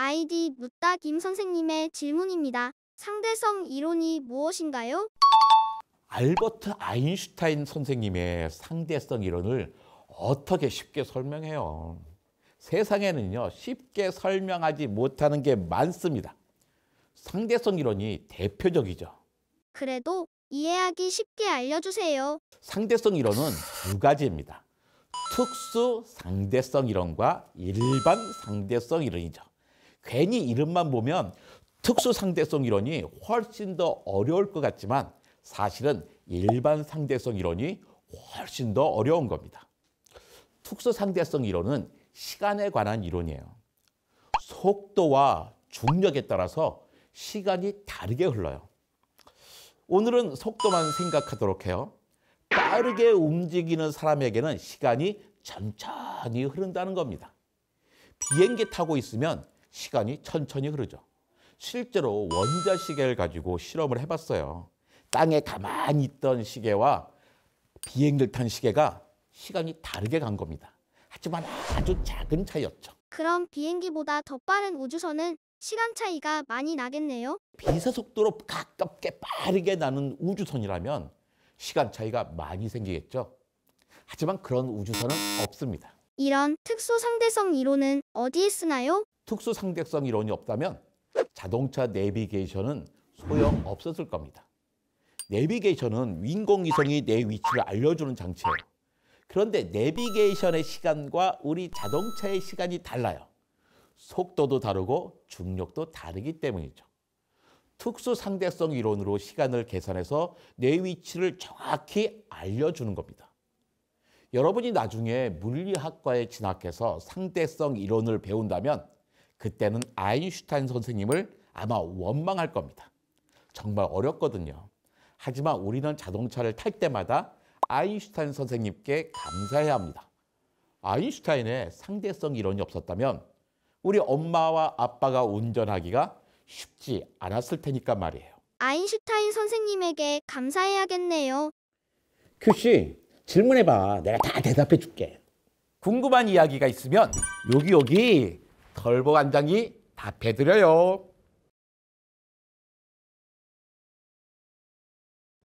아이디 묻다 김 선생님의 질문입니다. 상대성 이론이 무엇인가요? 알버트 아인슈타인 선생님의 상대성 이론을 어떻게 쉽게 설명해요. 세상에는요, 쉽게 설명하지 못하는 게 많습니다. 상대성 이론이 대표적이죠. 그래도 이해하기 쉽게 알려주세요. 상대성 이론은 두 가지입니다. 특수 상대성 이론과 일반 상대성 이론이죠. 괜히 이름만 보면 특수 상대성 이론이 훨씬 더 어려울 것 같지만 사실은 일반 상대성 이론이 훨씬 더 어려운 겁니다. 특수 상대성 이론은 시간에 관한 이론이에요. 속도와 중력에 따라서 시간이 다르게 흘러요. 오늘은 속도만 생각하도록 해요. 빠르게 움직이는 사람에게는 시간이 천천히 흐른다는 겁니다. 비행기 타고 있으면 시간이 천천히 흐르죠. 실제로 원자 시계를 가지고 실험을 해봤어요. 땅에 가만히 있던 시계와 비행을 탄 시계가 시간이 다르게 간 겁니다. 하지만 아주 작은 차이였죠. 그럼 비행기보다 더 빠른 우주선은 시간 차이가 많이 나겠네요. 비의 속도로 가깝게 빠르게 나는 우주선이라면 시간 차이가 많이 생기겠죠. 하지만 그런 우주선은 없습니다. 이런 특수 상대성 이론은 어디에 쓰나요? 특수 상대성 이론이 없다면 자동차 내비게이션은 소용 없었을 겁니다. 내비게이션은 인공위성이 내 위치를 알려주는 장치예요. 그런데 내비게이션의 시간과 우리 자동차의 시간이 달라요. 속도도 다르고 중력도 다르기 때문이죠. 특수 상대성 이론으로 시간을 계산해서 내 위치를 정확히 알려주는 겁니다. 여러분이 나중에 물리학과에 진학해서 상대성 이론을 배운다면 그때는 아인슈타인 선생님을 아마 원망할 겁니다. 정말 어렵거든요. 하지만 우리는 자동차를 탈 때마다 아인슈타인 선생님께 감사해야 합니다. 아인슈타인의 상대성 이론이 없었다면 우리 엄마와 아빠가 운전하기가 쉽지 않았을 테니까 말이에요. 아인슈타인 선생님에게 감사해야겠네요. 큐씨, 질문해봐. 내가 다 대답해 줄게. 궁금한 이야기가 있으면 여기 여기 털보 간장이 답해드려요.